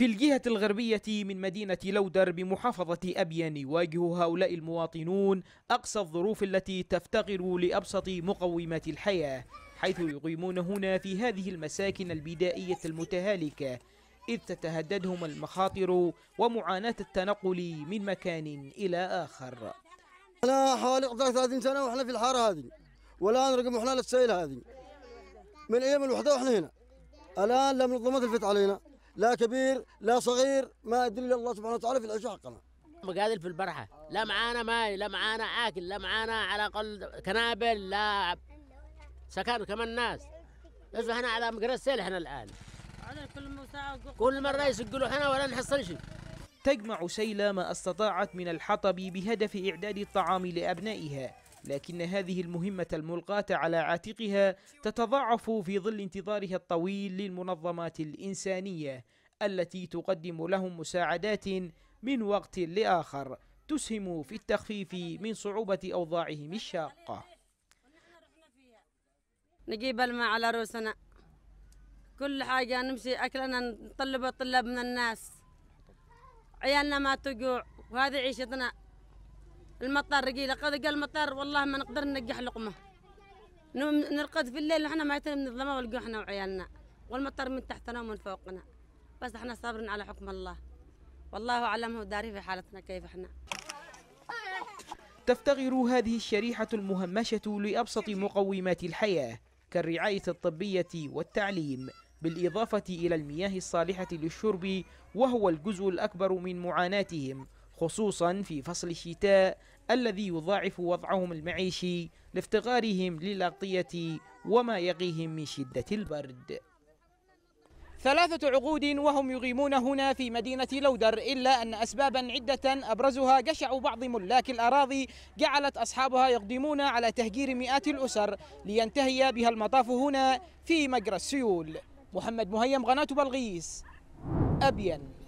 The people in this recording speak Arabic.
في الجهة الغربية من مدينة لودر بمحافظة أبين يواجه هؤلاء المواطنون أقصى الظروف التي تفتقر لأبسط مقومات الحياة حيث يقيمون هنا في هذه المساكن البدائية المتهالكة إذ تتهددهم المخاطر ومعاناة التنقل من مكان إلى آخر أنا حوالي 30 سنة وإحنا في الحارة هذه والآن رقم إحنا للسيل هذه من أيام الوحدة وإحنا هنا الآن لا منظمات الفت علينا لا كبير لا صغير ما ادري الا الله سبحانه وتعالى في العشاء حقنا مقادل في البرحه لا معانا ماي لا معانا اكل لا معانا على الاقل كنابل لا سكن كمان ناس بس احنا على مقر السيل احنا الان كل مره يسقلوا احنا ولا نحصل شيء تجمع سيلا ما استطاعت من الحطب بهدف إعداد الطعام لأبنائها لكن هذه المهمة الملقاة على عاتقها تتضاعف في ظل انتظارها الطويل للمنظمات الإنسانية التي تقدم لهم مساعدات من وقت لآخر تسهم في التخفيف من صعوبة أوضاعهم الشاقة نجيب الماء على رؤوسنا كل حاجة نمشي أكلنا نطلب طلب من الناس عيالنا ما تجوع وهذه عيشتنا المطر رقيله قد قال المطر والله ما نقدر ننجح لقمه نرقد في الليل احنا ما من الظلمه والجوع احنا وعيالنا والمطر من تحتنا ومن فوقنا بس احنا صابرين على حكم الله والله اعلم هو داري في حالتنا كيف احنا تفتقر هذه الشريحة المهمشة لأبسط مقومات الحياة كالرعاية الطبية والتعليم بالإضافة إلى المياه الصالحة للشرب وهو الجزء الأكبر من معاناتهم خصوصا في فصل الشتاء الذي يضاعف وضعهم المعيشي لافتقارهم للأغطية وما يقيهم من شدة البرد ثلاثة عقود وهم يقيمون هنا في مدينة لودر إلا أن أسبابا عدة أبرزها جشع بعض ملاك الأراضي جعلت أصحابها يقدمون على تهجير مئات الأسر لينتهي بها المطاف هنا في مجرى السيول محمد مهيم قناة بلغيس أبين